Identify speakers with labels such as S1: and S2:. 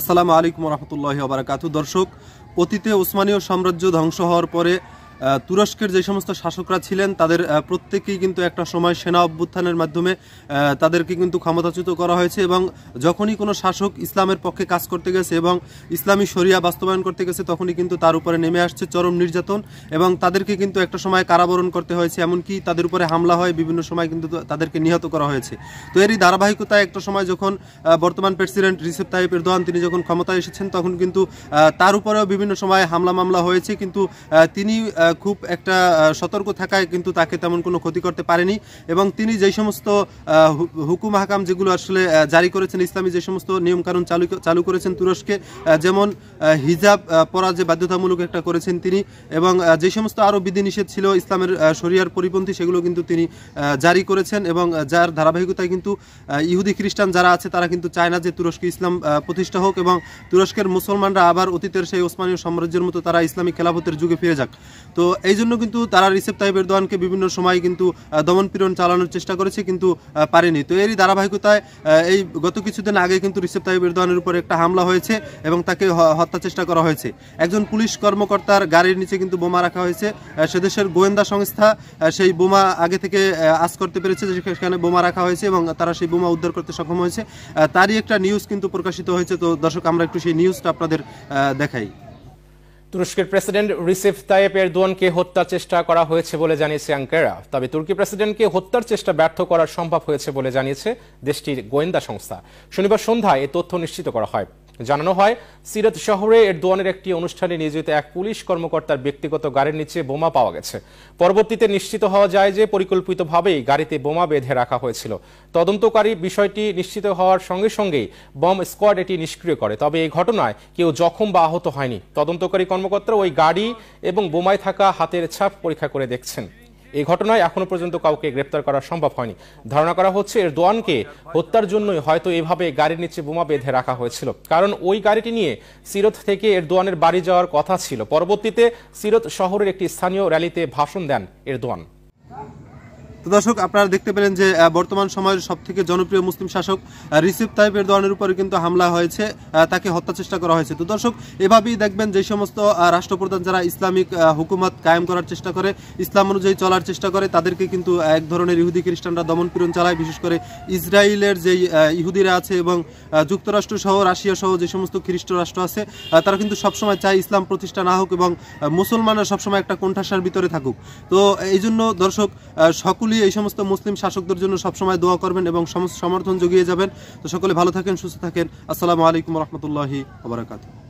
S1: আসসালামু আলাইকুম রহমতুল্লাহ আবরাকাতু দর্শক অতীতে উসমানীয় সাম্রাজ্য ধ্বংস হওয়ার পরে তুরস্কের যে সমস্ত শাসকরা ছিলেন তাদের প্রত্যেকেই কিন্তু একটা সময় সেনা অভ্যুত্থানের মাধ্যমে তাদেরকে কিন্তু ক্ষমতাচ্যুত করা হয়েছে এবং যখনই কোনো শাসক ইসলামের পক্ষে কাজ করতে গেছে এবং ইসলামী শরিয়া বাস্তবায়ন করতে গেছে তখনই কিন্তু তার উপরে নেমে আসছে চরম নির্যাতন এবং তাদেরকে কিন্তু একটা সময় কারাবরণ করতে হয়েছে এমনকি তাদের উপরে হামলা হয় বিভিন্ন সময় কিন্তু তাদেরকে নিহত করা হয়েছে তো এরই ধারাবাহিকতায় একটা সময় যখন বর্তমান প্রেসিডেন্ট রিসেপ তাইপ এরদোয়ান তিনি যখন ক্ষমতায় এসেছেন তখন কিন্তু তার উপরেও বিভিন্ন সময় হামলা মামলা হয়েছে কিন্তু তিনি খুব একটা সতর্ক থাকায় কিন্তু তাকে তেমন কোনো ক্ষতি করতে পারেনি এবং তিনি যেই সমস্ত হুকুম হাকাম যেগুলো আসলে জারি করেছেন ইসলামী যে সমস্ত নিয়মকানুন চালু চালু করেছেন তুরস্কে যেমন হিজাব পরা যে বাধ্যতামূলক একটা করেছেন তিনি এবং যে সমস্ত আরও বিধিনিষেধ ছিল ইসলামের শরিয়ার পরিপন্থী সেগুলো কিন্তু তিনি জারি করেছেন এবং যার ধারাবাহিকতায় কিন্তু ইহুদি খ্রিস্টান যারা আছে তারা কিন্তু চায় না যে তুরস্কে ইসলাম প্রতিষ্ঠা হোক এবং তুরস্কের মুসলমানরা আবার অতীতের সেই ওসমানীয় সাম্রাজ্যের মতো তারা ইসলামিক খেলাফতের যুগে ফিরে যাক তো এই জন্য কিন্তু তারা রিসেপ তাইব এরদোয়ানকে বিভিন্ন সময় কিন্তু দমনপীড়ন চালানোর চেষ্টা করেছে কিন্তু পারেনি তো এরই ধারাবাহিকতায় এই গত কিছুদিন আগে কিন্তু রিসেপ তাইব এরদোয়ানের উপর একটা হামলা হয়েছে এবং তাকে হত্যা চেষ্টা করা হয়েছে একজন পুলিশ কর্মকর্তার গাড়ির নিচে কিন্তু বোমা রাখা হয়েছে সেদেশের গোয়েন্দা সংস্থা সেই বোমা আগে থেকে আজ করতে পেরেছে যে সেখানে বোমা রাখা হয়েছে এবং তারা সেই বোমা উদ্ধার করতে সক্ষম হয়েছে তারই একটা নিউজ কিন্তু প্রকাশিত হয়েছে তো দর্শক আমরা একটু সেই নিউজটা আপনাদের দেখাই
S2: তুরস্কের প্রেসিডেন্ট রিসেফ তায়েব এরদোয়ানকে হত্যার চেষ্টা করা হয়েছে বলে জানিয়েছে আঙ্কারা তবে তুর্কি প্রেসিডেন্টকে হত্যার চেষ্টা ব্যর্থ করা সম্ভব হয়েছে বলে জানিয়েছে দেশটির গোয়েন্দা সংস্থা শনিবার সন্ধ্যায় এ তথ্য নিশ্চিত করা হয় জানানো হয় সিরাত শহরে এরদোয়ানের একটি অনুষ্ঠানে নিয়োজিত এক পুলিশ কর্মকর্তার ব্যক্তিগত গাড়ির নিচে বোমা পাওয়া গেছে পরবর্তীতে নিশ্চিত হওয়া যায় যে পরিকল্পিতভাবেই গাড়িতে বোমা বেঁধে রাখা হয়েছিল তদন্তকারী বিষয়টি নিশ্চিত হওয়ার সঙ্গে সঙ্গেই বম স্কোয়াড এটি নিষ্ক্রিয় করে তবে এই ঘটনায় কেউ জখম বা আহত হয়নি তদন্তকারী কর্মকর্তা ওই গাড়ি এবং বোমায় থাকা হাতের ছাপ পরীক্ষা করে দেখছেন এই ঘটনায় এখনো পর্যন্ত কাউকে গ্রেপ্তার করা সম্ভব হয়নি ধারণা করা হচ্ছে এরদোয়ানকে হত্যার জন্যই হয়তো এভাবে গাড়ির নিচে বোমা বেঁধে রাখা হয়েছিল কারণ ওই গাড়িটি নিয়ে সিরত থেকে এরদোয়ানের বাড়ি যাওয়ার কথা ছিল পরবর্তীতে সিরত শহরের একটি স্থানীয় র্যালিতে ভাষণ দেন এরদোয়ান তো দর্শক আপনারা দেখতে পেলেন
S1: যে বর্তমান সময়ের সবথেকে জনপ্রিয় মুসলিম শাসক রিসিপ তাইব এরদোয়ানের উপরে কিন্তু হামলা হয়েছে তাকে হত্যা চেষ্টা করা হয়েছে তো দর্শক এভাবেই দেখবেন যে সমস্ত রাষ্ট্রপ্রধান যারা ইসলামিক হুকুমত কায়েম করার চেষ্টা করে ইসলাম অনুযায়ী চলার চেষ্টা করে তাদেরকে কিন্তু এক ধরনের ইহুদি খ্রিস্টানরা দমন পীড়ন চালায় বিশেষ করে ইসরায়েলের যেই ইহুদিরা আছে এবং যুক্তরাষ্ট্র সহ রাশিয়া সহ যে সমস্ত খ্রিস্ট রাষ্ট্র আছে তারা কিন্তু সবসময় চায় ইসলাম প্রতিষ্ঠা না হোক এবং মুসলমানরা সবসময় একটা কণ্ঠাসার ভিতরে থাকুক তো এই জন্য দর্শক সকল সকলেই এই সমস্ত মুসলিম শাসকদের জন্য সবসময় দোয়া করবেন এবং সমর্থন জুগিয়ে যাবেন তো সকলে ভালো থাকেন সুস্থ থাকেন আসসালামু আলাইকুম রহমতুল্লাহি আবরাকাতু